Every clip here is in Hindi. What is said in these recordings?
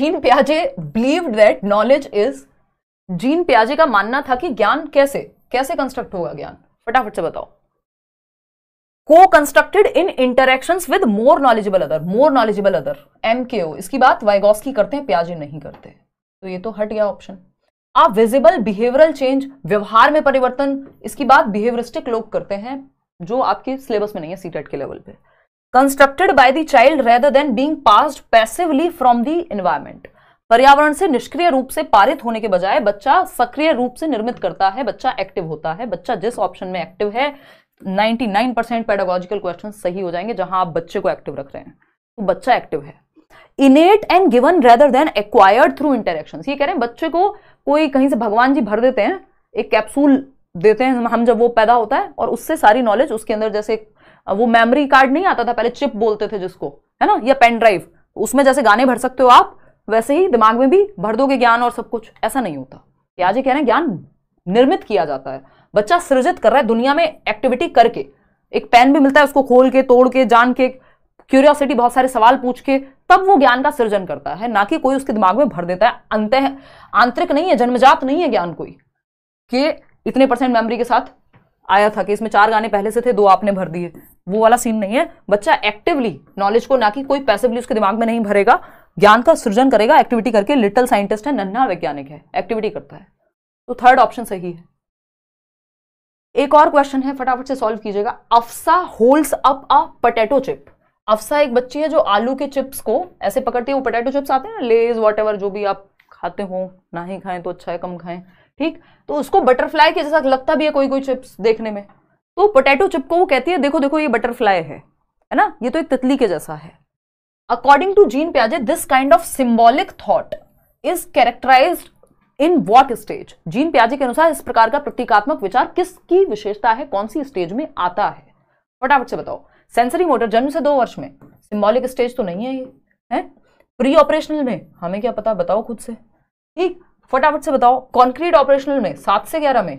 gene प्याजे believed that knowledge is gene प्याजे का मानना था कि ज्ञान कैसे कैसे कंस्ट्रक्ट होगा ज्ञान फटाफट से बताओ co-constructed in interaction with more knowledgeable other more knowledgeable other M K O इसकी बात वाइगोस्की करते हैं प्याजे नहीं करते तो ये तो हट गया ऑप्शन आ विजिबल बिहेवियरल चेंज व्यवहार में परिवर्तन इसकी बात बिहेवियरिस्टिक लोग करते हैं जो आपके सिलेबस में नहीं है सीटेट e के लेवल पे constructed by the child rather than being passed passively from the environment पर्यावरण से निष्क्रिय रूप से पारित होने के बजाय बच्चा सक्रिय रूप से निर्मित करता है बच्चा एक्टिव होता है बच्चा जिस ऑप्शन में एक्टिव है 99% परसेंट पेडागोजिकल क्वेश्चन सही हो जाएंगे जहां आप बच्चे को एक्टिव रख रहे हैं तो बच्चा एक्टिव है innate and given rather than acquired through interaction ये कह रहे हैं बच्चे को कोई कहीं से भगवान जी भर देते हैं एक कैप्सूल देते हैं हम जब वो पैदा होता है और उससे सारी नॉलेज उसके अंदर जैसे वो मेमोरी कार्ड नहीं आता था पहले चिप बोलते थे जिसको है ना या पेन ड्राइव उसमें जैसे गाने भर सकते हो आप वैसे ही दिमाग में भी भर दोगे ज्ञान और सब कुछ ऐसा नहीं होता आज ये कह रहे हैं ज्ञान निर्मित किया जाता है बच्चा सृजित कर रहा है दुनिया में एक्टिविटी करके एक पेन भी मिलता है उसको खोल के तोड़ के जान के क्यूरियोसिटी बहुत सारे सवाल पूछ के तब वो ज्ञान का सृजन करता है ना कि कोई उसके दिमाग में भर देता है अंत आंतरिक नहीं है जन्मजात नहीं है ज्ञान कोई कि इतने परसेंट मेमोरी के साथ आया था कि इसमें चार गाने पहले से थे दो आपने भर दिए वो वाला सीन नहीं है बच्चा एक्टिवली नॉलेज को ना कि कोई पैसिवली उसके दिमाग में नहीं भरेगा ज्ञान का सृजन करेगा एक्टिविटी करके लिटिल साइंटिस्ट है नन्हा वैज्ञानिक है एक्टिविटी करता है तो थर्ड ऑप्शन सही है एक और क्वेश्चन है फटाफट से सॉल्व कीजिएगा Afsa holds up a potato chip Afsa एक बच्ची है जो आलू के चिप्स को ऐसे पकड़ती है वो पोटैटो चिप्स आते हैं लेज वॉट जो भी आप खाते हो ना ही खाएं तो अच्छा है कम खाएं ठीक तो उसको बटरफ्लाई के जैसा लगता भी है कोई कोई चिप्स देखने में तो पोटैटो चिप को वो कहती है देखो देखो ये बटरफ्लाई है है ना ये तो एक तितली के जैसा है according to gene प्याजे this kind of symbolic thought is characterise in what stage gene प्याजे के अनुसार इस प्रकार का प्रतीकात्मक विचार किसकी विशेषता है कौन सी स्टेज में आता है फटाफट से बताओ सेंसरी मोटर जन्म से दो वर्ष में सिंबॉलिक स्टेज तो नहीं है ये है प्री ऑपरेशनल में हमें क्या पता बताओ खुद से ठीक फटाफट से बताओ कॉन्क्रीट ऑपरेशनल में सात से ग्यारह में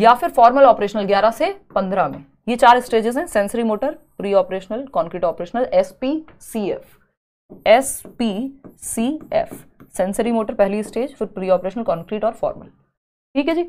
या फिर फॉर्मल ऑपरेशनल 11 से 15 में ये चार स्टेजेस हैं sensory motor pre operational concrete operational S P C F S P C F sensory motor पहली स्टेज फिर प्री ऑपरेशनल कॉन्क्रीट और फॉर्मल ठीक है जी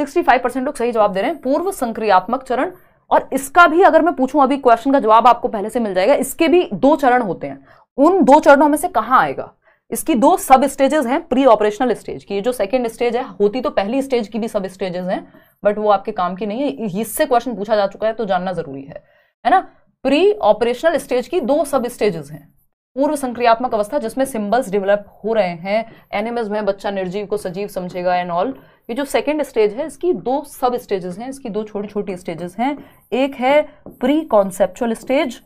65 परसेंट लोग सही जवाब दे रहे हैं पूर्व संक्रियात्मक चरण और इसका भी अगर मैं पूछूं अभी क्वेश्चन का जवाब आपको पहले से मिल जाएगा इसके भी दो चरण होते हैं उन दो चरणों में से कहा आएगा इसकी दो सब स्टेजेस हैं प्री ऑपरेशनल स्टेज की ये जो सेकेंड स्टेज है होती तो पहली स्टेज की भी सब स्टेजेस हैं बट वो आपके काम की नहीं है इससे क्वेश्चन पूछा जा चुका है तो जानना जरूरी है है ना प्री ऑपरेशनल स्टेज की दो सब स्टेजेस हैं पूर्व संक्रियात्मक अवस्था जिसमें सिंबल्स डेवलप हो रहे हैं एनिमल्स में बच्चा निर्जीव को सजीव समझेगा एंड ऑल ये जो सेकेंड स्टेज है इसकी दो सब स्टेजेस हैं इसकी दो छोटी छोटी स्टेजेस हैं एक है प्री कॉन्सेप्चुअल स्टेज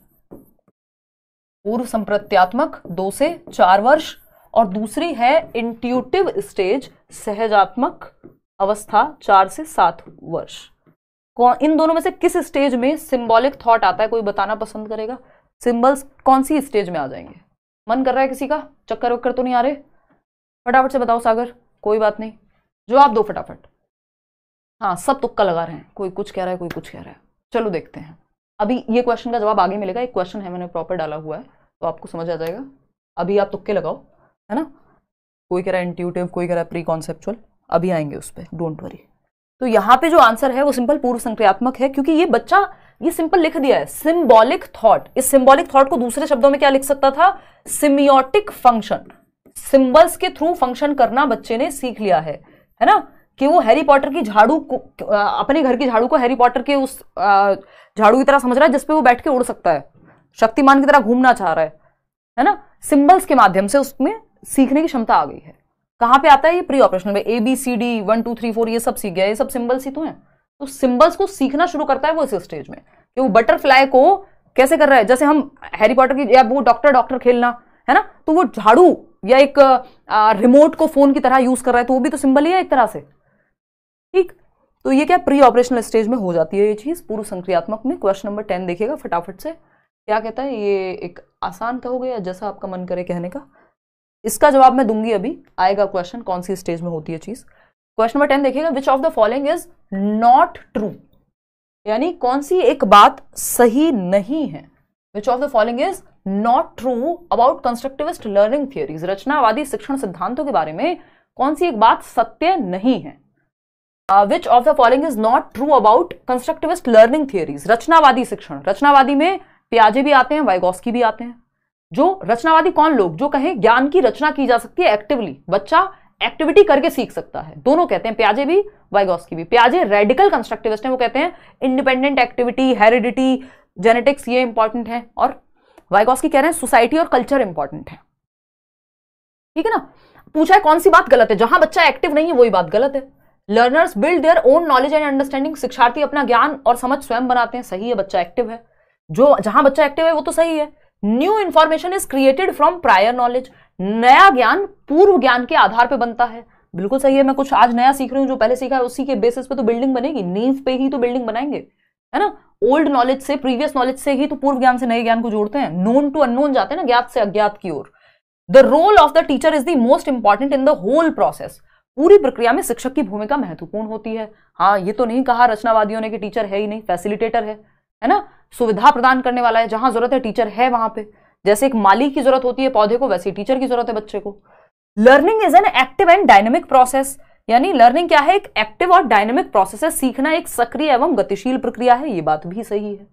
पूर्व संप्रत्यात्मक दो से चार वर्ष और दूसरी है इंट्यूटिव स्टेज सहजात्मक अवस्था चार से सात वर्ष कौन इन दोनों में से किस स्टेज में सिंबॉलिक थॉट आता है कोई बताना पसंद करेगा सिंबल्स कौन सी स्टेज में आ जाएंगे मन कर रहा है किसी का चक्कर वक्कर तो नहीं आ रहे फटाफट से बताओ सागर कोई बात नहीं जो आप दो फटाफट हाँ सब तुक्का लगा रहे हैं कोई कुछ कह रहा है कोई कुछ कह रहा है चलो देखते हैं अभी ये क्वेश्चन का जवाब आगे मिलेगा एक क्वेश्चन है मैंने प्रॉपर डाला हुआ है तो आपको समझ आ जाएगा अभी आप तुक्के लगाओ है ना कोई कह रहा है इंट्यूटिव कोई कह रहा है प्री कॉन्सेप्चुअल अभी आएंगे उस पर डोंट वरी तो यहाँ पे जो आंसर है वो सिंपल पूर्व संक्रियात्मक है क्योंकि ये बच्चा ये सिंपल लिख दिया है सिंबॉलिक थॉट इस सिंबॉलिक थॉट को दूसरे शब्दों में क्या लिख सकता था सिमियोटिक फंक्शन सिंबल्स के थ्रू फंक्शन करना बच्चे ने सीख लिया है है ना कि वो हैरी पॉटर की झाड़ू को अपने घर की झाड़ू को हैरी पॉटर के उस झाड़ू की तरह समझ रहा है जिसपे वो बैठ के उड़ सकता है शक्तिमान की तरह घूमना चाह रहा है है ना सिंबल्स के माध्यम से उसमें सीखने की क्षमता आ गई है कहां पे आता है ये प्री ऑपरेशनल में A B C D one two three four ये सब सीख गया ये सब सिंबल्स ही तो हैं तो सिंबल्स को सीखना शुरू करता है वो इस स्टेज में कि वो बटरफ्लाई को कैसे कर रहा है जैसे हम हैरी पॉटर की या वो डॉक्टर डॉक्टर खेलना है ना तो वो झाड़ू या एक आ, रिमोट को फोन की तरह यूज कर रहा है तो वो भी तो सिंबल ही है एक तरह से ठीक तो ये क्या प्री ऑपरेशनल स्टेज में हो जाती है ये चीज पूर्व संक्रियात्मक में क्वेश्चन नंबर टेन देखिएगा फटाफट से क्या कहता है ये एक आसान कहोगे या जैसा आपका मन करे कहने का इसका जवाब मैं दूंगी अभी आएगा क्वेश्चन कौन सी स्टेज में होती है चीज क्वेश्चन नंबर टेन देखिएगा which of the following is not true यानी कौन सी एक बात सही नहीं है which of the following is not true about constructivist learning theories रचनावादी शिक्षण सिद्धांतों के बारे में कौन सी एक बात सत्य नहीं है which of the following is not true about constructivist learning theories रचनावादी शिक्षण रचनावादी में प्याजे भी आते हैं वाइगोस्की भी आते हैं जो रचनावादी कौन लोग जो कहें ज्ञान की रचना की जा सकती है एक्टिवली बच्चा एक्टिविटी करके सीख सकता है दोनों कहते हैं प्याजे भी वाइगॉस की भी प्याजे रेडिकल कंस्ट्रक्टिविस्ट हैं वो कहते हैं इंडिपेंडेंट एक्टिविटी हेरिडिटी जेनेटिक्स ये इंपॉर्टेंट है और वाइगॉस की कह रहे हैं सोसाइटी और कल्चर इंपॉर्टेंट है ठीक है ना पूछा है कौन सी बात गलत है जहां बच्चा एक्टिव नहीं है वही बात गलत है learners build their own knowledge and understanding शिक्षार्थी अपना ज्ञान और समझ स्वयं बनाते हैं सही है बच्चा एक्टिव है जो जहां बच्चा एक्टिव है वो तो सही है new information is created from prior knowledge नया ज्ञान पूर्व ज्ञान के आधार पर बनता है बिल्कुल सही है मैं कुछ आज नया सीख रही हूँ जो पहले सीखा है उसी के बेसिस पे तो बिल्डिंग बनेगी नींव पे ही तो बिल्डिंग बनाएंगे है ना ओल्ड नॉलेज से प्रीवियस नॉलेज से ही तो पूर्व ज्ञान से नए ज्ञान को जोड़ते हैं नोन टू अनोन जाते हैं ना ज्ञात से अज्ञात की ओर the role of the teacher is the most important in the whole process पूरी प्रक्रिया में शिक्षक की भूमिका महत्वपूर्ण होती है हाँ ये तो नहीं कहा रचनावादियों ने कि टीचर है ही नहीं फैसिलिटेटर है है ना सुविधा प्रदान करने वाला है जहां जरूरत है टीचर है वहां पे जैसे एक माली की जरूरत होती है पौधे को वैसे टीचर की जरूरत है बच्चे को learning is an active and dynamic process यानी लर्निंग क्या है एक एक्टिव और डायनेमिक प्रोसेस है सीखना एक सक्रिय एवं गतिशील प्रक्रिया है ये बात भी सही है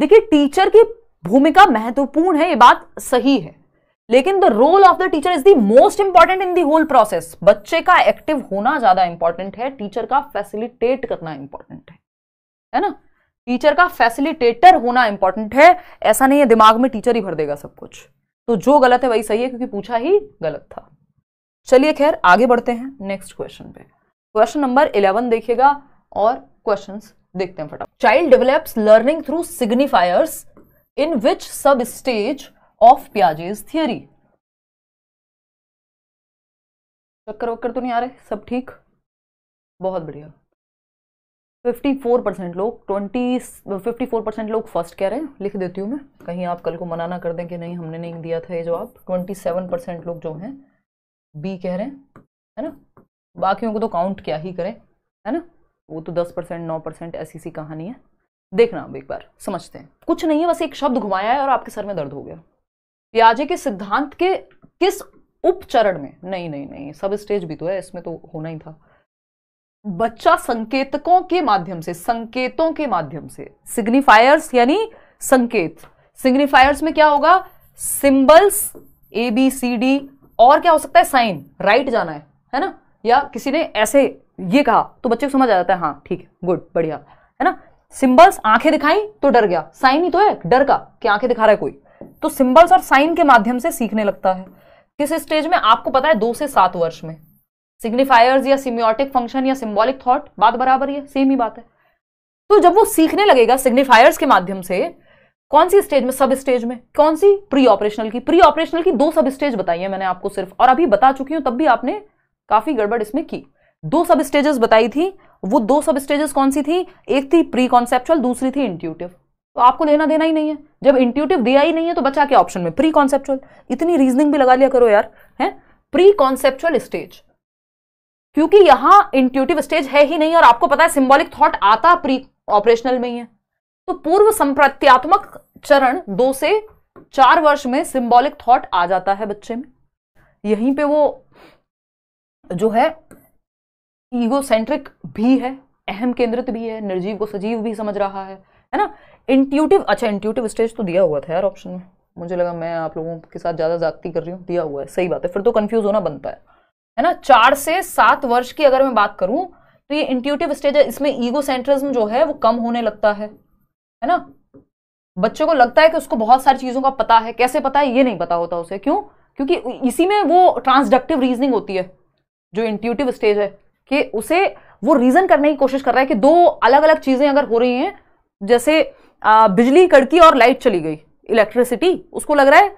देखिए टीचर की भूमिका महत्वपूर्ण है ये बात सही है लेकिन the role of the teacher is the most important in the whole process बच्चे का एक्टिव होना ज्यादा इंपॉर्टेंट है टीचर का फैसिलिटेट करना इंपॉर्टेंट है है ना टीचर का फैसिलिटेटर होना इंपॉर्टेंट है ऐसा नहीं है दिमाग में टीचर ही भर देगा सब कुछ तो जो गलत है वही सही है क्योंकि पूछा ही गलत था चलिए खैर आगे बढ़ते हैं नेक्स्ट क्वेश्चन पे क्वेश्चन नंबर इलेवन देखिएगा और क्वेश्चन देखते हैं फटाफट child develops learning through signifiers in which sub stage of प्याजेज theory चक्कर वक्कर तो नहीं आ रहे सब ठीक बहुत बढ़िया फिफ्टी फोर परसेंट लोग ट्वेंटी फिफ्टी फोर परसेंट लोग फर्स्ट कह रहे हैं लिख देती हूँ मैं कहीं आप कल को मनाना कर दें कि नहीं हमने नहीं दिया था ये जवाब ट्वेंटी सेवन परसेंट लोग जो हैं बी कह रहे हैं है ना बाकियों को तो काउंट क्या ही करें है ना वो तो दस परसेंट नौ परसेंट ऐसी सी कहानी है देखना अब एक बार समझते हैं कुछ नहीं है बस एक शब्द घुमाया है और आपके सर में दर्द हो गया प्याजे के सिद्धांत के किस उपचरण में नहीं नहीं नहीं सब स्टेज भी तो है इसमें तो होना ही था बच्चा संकेतकों के माध्यम से संकेतों के माध्यम से सिग्निफायर्स यानी संकेत सिग्निफायर्स में क्या होगा symbols A B C D और क्या हो सकता है साइन राइट जाना है है ना या किसी ने ऐसे ये कहा तो बच्चे को समझ आ जाता है हाँ ठीक है गुड बढ़िया है ना सिंबल्स आंखें दिखाई तो डर गया साइन ही तो है डर का कि आंखें दिखा रहा है कोई तो सिंबल्स और साइन के माध्यम से सीखने लगता है किस स्टेज में आपको पता है दो से सात वर्ष में सिग्निफायर्स या सिम्योटिक फंक्शन या सिम्बॉलिक थॉट बात बराबर ही है सेम ही बात है तो जब वो सीखने लगेगा सिग्निफायर्स के माध्यम से कौन सी स्टेज में सब स्टेज में कौन सी प्री ऑपरेशनल की प्री ऑपरेशनल की दो सब स्टेज बताई है मैंने आपको सिर्फ और अभी बता चुकी हूं तब भी आपने काफी गड़बड़ इसमें की दो सब स्टेजेस बताई थी वो दो सब स्टेजेस कौन सी थी एक थी प्री कॉन्सेप्चुअल दूसरी थी इंट्यूटिव तो आपको लेना देना ही नहीं है जब इंट्यूटिव दिया ही नहीं है तो बचा क्या ऑप्शन में प्री कॉन्सेप्चुअल इतनी रीजनिंग भी लगा लिया करो यार है प्री कॉन्सेप्चुअल स्टेज क्योंकि यहां इंट्यूटिव स्टेज है ही नहीं और आपको पता है सिंबॉलिक थॉट आता प्री ऑपरेशनल में ही है तो पूर्व संप्रत्यात्मक चरण दो से चार वर्ष में सिंबॉलिक थॉट आ जाता है बच्चे में यहीं पे वो जो है ईगो सेंट्रिक भी है अहम केंद्रित भी है निर्जीव को सजीव भी समझ रहा है है ना इंट्यूटिव अच्छा इंट्यूटिव स्टेज तो दिया हुआ था यार ऑप्शन में मुझे लगा मैं आप लोगों के साथ ज़्यादा जागती कर रही हूँ दिया हुआ है सही बात है फिर तो कंफ्यूज होना बनता है है ना चार से सात वर्ष की अगर मैं बात करूं तो ये इंट्यूटिव स्टेज है इसमें ईगो सेंट्रिज्म जो है वो कम होने लगता है है ना बच्चों को लगता है कि उसको बहुत सारी चीज़ों का पता है कैसे पता है ये नहीं पता होता उसे क्यों क्योंकि इसी में वो ट्रांसडक्टिव रीजनिंग होती है जो इंट्यूटिव स्टेज है कि उसे वो रीज़न करने की कोशिश कर रहा है कि दो अलग अलग चीज़ें अगर हो रही हैं जैसे बिजली कड़की और लाइट चली गई इलेक्ट्रिसिटी उसको लग रहा है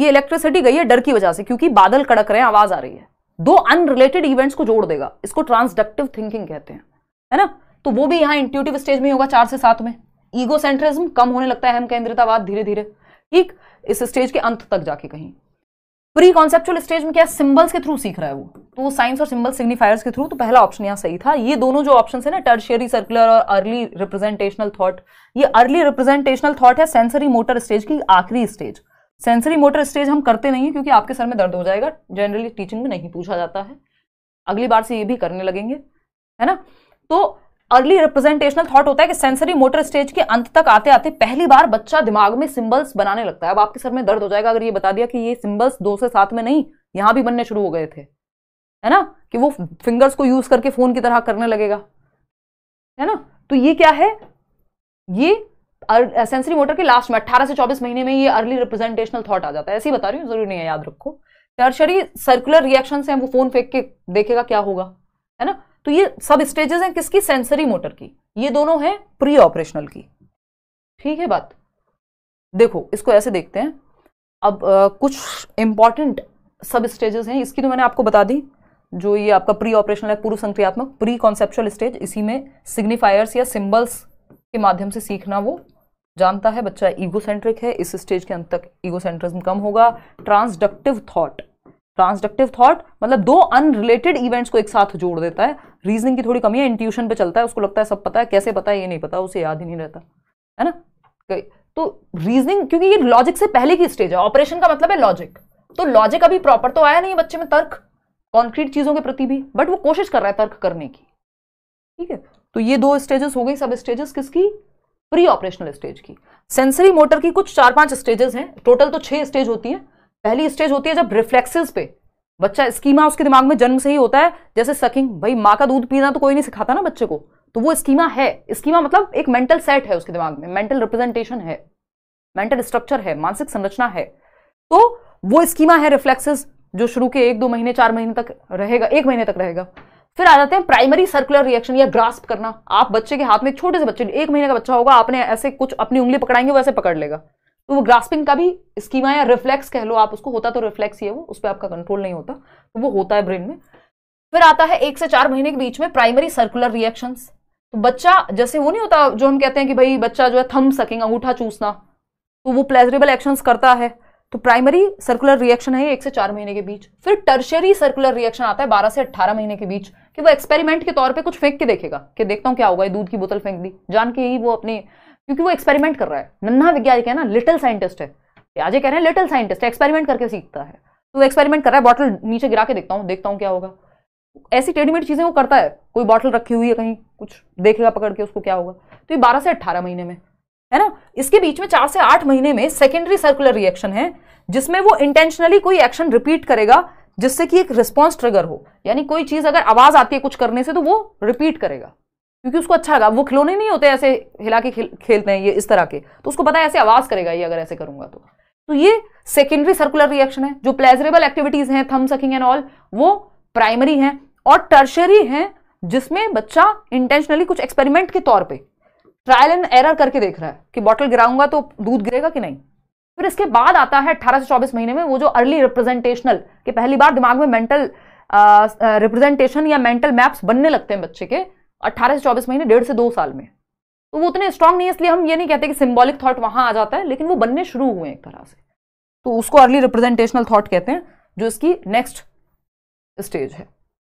ये इलेक्ट्रिसिटी गई है डर की वजह से क्योंकि बादल कड़क रहे हैं आवाज़ आ रही है दो अनरिलेटेड इवेंट्स को जोड़ देगा इसको ट्रांसडक्टिव थिंकिंग कहते हैं है ना तो वो भी यहां इंट्यूटिव स्टेज में होगा चार से सात में ईगो सेंट्रिज्म कम होने लगता है हम केंद्रितावाद धीरे धीरे ठीक इस स्टेज के अंत तक जाके कहीं प्री कॉन्सेप्चुअल स्टेज में क्या सिंबल्स के थ्रू सीख रहा है वो तो वो साइंस और सिंबल सिग्निफायर्स के थ्रू तो पहला ऑप्शन यहाँ सही था ये दोनों जो ऑप्शन है ना टर्शियरी सर्कुलर और अर्ली रिप्रेजेंटेशनल थॉट ये अर्ली रिप्रेजेंटेशनल थॉट है सेंसरी मोटर स्टेज की आखिरी स्टेज सेंसरी मोटर स्टेज हम करते नहीं हैं क्योंकि आपके सर में दर्द हो जाएगा जनरली टीचिंग में नहीं पूछा जाता है अगली बार से ये भी करने लगेंगे है ना तो अर्ली रिप्रेजेंटेशनल थॉट होता है कि सेंसरी मोटर स्टेज के अंत तक आते आते पहली बार बच्चा दिमाग में सिंबल्स बनाने लगता है अब आपके सर में दर्द हो जाएगा अगर ये बता दिया कि ये सिंबल्स दो से सात में नहीं यहां भी बनने शुरू हो गए थे है ना कि वो फिंगर्स को यूज करके फोन की तरह करने लगेगा है ना तो ये क्या है ये सेंसरी मोटर के लास्ट में 18 से 24 महीने में ये अर्ली रिप्रेजेंटेशनल थॉट आ जाता है ऐसे ही बता रही हूँ जरूरी नहीं है याद रखो टर्शरी सर्कुलर रिएक्शन से वो फोन फेंक के देखेगा क्या होगा है ना तो ये सब स्टेजेस हैं किसकी सेंसरी मोटर की ये दोनों हैं प्री ऑपरेशनल की ठीक है बात देखो इसको ऐसे देखते हैं अब आ, कुछ इंपॉर्टेंट सब स्टेजेस हैं इसकी तो मैंने आपको बता दी जो ये आपका प्री ऑपरेशनल है पूर्व संक्रियात्मक प्री कॉन्सेप्चुअल स्टेज इसी में सिग्निफायर्स या सिम्बल्स के माध्यम से सीखना वो जानता है बच्चा ईगोसेंट्रिक है इस स्टेज के अंत तक ईगोसेंट्रिज्म कम होगा ट्रांसडक्टिव थॉट ट्रांसडक्टिव थॉट मतलब दो अनरिलेटेड इवेंट्स को एक साथ जोड़ देता है रीजनिंग की थोड़ी कमी है इंट्यूशन पे चलता है उसको लगता है सब पता है कैसे पता है ये नहीं पता उसे याद ही नहीं रहता है ना तो रीजनिंग क्योंकि ये लॉजिक से पहले की स्टेज है ऑपरेशन का मतलब है लॉजिक तो लॉजिक अभी प्रॉपर तो आया नहीं बच्चे में तर्क कॉन्क्रीट चीज़ों के प्रति भी बट वो कोशिश कर रहा है तर्क करने की ठीक है तो ये दो स्टेजेस हो गई सब स्टेजेस किसकी प्री ऑपरेशनल स्टेज की सेंसरी मोटर की कुछ चार पांच स्टेजेस हैं टोटल तो छह स्टेज होती है पहली स्टेज होती है जब रिफ्लेक्सेस पे बच्चा स्कीमा उसके दिमाग में जन्म से ही होता है जैसे सकिंग भाई माँ का दूध पीना तो कोई नहीं सिखाता ना बच्चे को तो वो स्कीमा है स्कीमा मतलब एक मेंटल सेट है उसके दिमाग में मेंटल रिप्रेजेंटेशन है मेंटल स्ट्रक्चर है मानसिक संरचना है तो वो स्कीमा है रिफ्लेक्सेस जो शुरू के एक दो महीने चार महीने तक रहेगा एक महीने तक रहेगा फिर आ जाते हैं प्राइमरी सर्कुलर रिएक्शन या ग्रास्प करना आप बच्चे के हाथ में छोटे से बच्चे एक महीने का बच्चा होगा आपने ऐसे कुछ अपनी उंगली पकड़ाएंगे वैसे पकड़ लेगा तो वो ग्रास्पिंग का भी स्कीमा या रिफ्लेक्स कह लो आप उसको होता तो रिफ्लेक्स ही है वो उस पर आपका कंट्रोल नहीं होता तो वो होता है ब्रेन में फिर आता है एक से चार महीने के बीच में प्राइमरी सर्कुलर रिएक्शन तो बच्चा जैसे वो नहीं होता जो हम कहते हैं कि भाई बच्चा जो है थम सकेंगे अंगूठा चूसना तो वो प्लेजरेबल एक्शंस करता है तो प्राइमरी सर्कुलर रिएक्शन है एक से चार महीने के बीच फिर टर्शरी सर्कुलर रिएक्शन आता है बारह से अट्ठारह महीने के बीच कि वो एक्सपेरिमेंट के तौर पे कुछ फेंक के देखेगा कि देखता हूँ क्या होगा दूध की बोतल फेंक दी जान के ही वो अपने क्योंकि वो एक्सपेरिमेंट कर रहा है नन्हा वैज्ञानिक है ना लिटिल साइंटिस्ट है आज कह रहे हैं लिटिल साइंटिस्ट एक्सपेरिमेंट करके सीखता है तो वो एक्सपेरिमेंट कर रहा है बॉटल नीचे गिरा के देखता हूँ देखता हूँ क्या होगा ऐसी टेडीमेड चीज़ें वो करता है कोई बॉटल रखी हुई है कहीं कुछ देखेगा पकड़ के उसको क्या होगा तो ये बारह से अट्ठारह महीने में है ना इसके बीच में चार से आठ महीने में सेकेंडरी सर्कुलर रिएक्शन है जिसमें वो इंटेंशनली कोई एक्शन रिपीट करेगा जिससे कि एक रिस्पॉन्स ट्रिगर हो यानी कोई चीज़ अगर आवाज़ आती है कुछ करने से तो वो रिपीट करेगा क्योंकि उसको अच्छा लगा वो खिलौने नहीं होते ऐसे हिला के खेल, खेलते हैं ये इस तरह के तो उसको पता है ऐसे आवाज़ करेगा ये अगर ऐसे करूंगा तो तो ये सेकेंडरी सर्कुलर रिएक्शन है जो प्लेजरेबल एक्टिविटीज़ हैं थम सकिंग एंड ऑल वो प्राइमरी हैं और टर्शरी हैं जिसमें बच्चा इंटेंशनली कुछ एक्सपेरिमेंट के तौर पर ट्रायल एंड एरर करके देख रहा है कि बॉटल गिराऊंगा तो दूध गिरेगा कि नहीं फिर इसके बाद आता है 18 से 24 महीने में वो जो अर्ली रिप्रेजेंटेशनल कि पहली बार दिमाग में मेंटल रिप्रेजेंटेशन या मेंटल मैप्स बनने लगते हैं बच्चे के 18 से 24 महीने डेढ़ से दो साल में तो वो उतने स्ट्रांग नहीं है इसलिए हम ये नहीं कहते कि सिम्बॉलिक थॉट वहाँ आ जाता है लेकिन वो बनने शुरू हुए एक तरह से तो उसको अर्ली रिप्रेजेंटेशनल थाट कहते हैं जो इसकी नेक्स्ट स्टेज है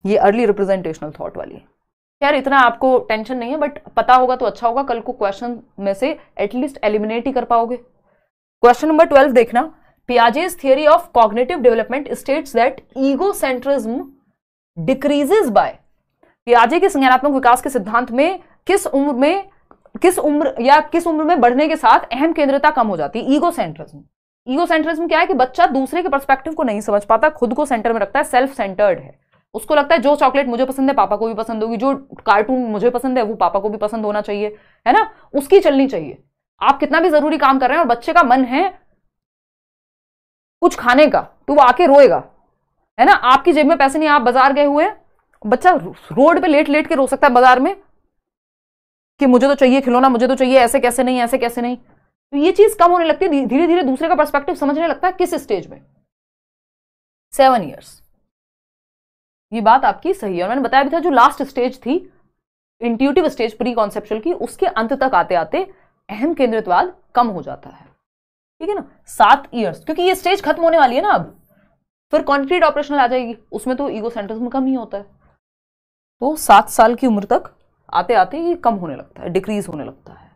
ये अर्ली रिप्रेजेंटेशनल थाट वाली है यार इतना आपको टेंशन नहीं है बट पता होगा तो अच्छा होगा कल को क्वेश्चन में से एटलीस्ट एलिमिनेट ही कर पाओगे क्वेश्चन नंबर ट्वेल्व देखना Piaget's theory of cognitive development states that egocentrism decreases by पियाजे के संज्ञानात्मक विकास के सिद्धांत में किस उम्र में किस उम्र या किस उम्र में बढ़ने के साथ अहम केंद्रता कम हो जाती है ईगो सेंट्रिज्म ईगो सेंट्रिज्म क्या है कि बच्चा दूसरे के परस्पेक्टिव को नहीं समझ पाता खुद को सेंटर में रखता है सेल्फ सेंटर्ड है उसको लगता है जो चॉकलेट मुझे पसंद है पापा को भी पसंद होगी जो कार्टून मुझे पसंद है वो पापा को भी पसंद होना चाहिए है ना उसकी चलनी चाहिए आप कितना भी जरूरी काम कर रहे हैं और बच्चे का मन है कुछ खाने का तो वो आके रोएगा है ना आपकी जेब में पैसे नहीं आप बाजार गए हुए बच्चा रोड पे लेट लेट के रो सकता है बाजार में कि मुझे तो चाहिए खिलौना मुझे तो चाहिए ऐसे कैसे नहीं ऐसे कैसे नहीं तो ये चीज कम होने लगती है धीरे धीरे दूसरे का पर्सपेक्टिव समझने लगता है किस स्टेज में सेवन ईयर्स ये बात आपकी सही है और मैंने बताया भी था जो लास्ट स्टेज थी इंट्यूटिव स्टेज प्री कॉन्सेप्चुअल की उसके अंत तक आते आते अहम केंद्रितवाद कम हो जाता है ठीक है ना सात ईयर्स क्योंकि ये स्टेज खत्म होने वाली है ना अब फिर कॉन्क्रीट ऑपरेशनल आ जाएगी उसमें तो ईगो सेंटर्स में कम ही होता है तो सात साल की उम्र तक आते आते ये कम होने लगता है डिक्रीज होने लगता है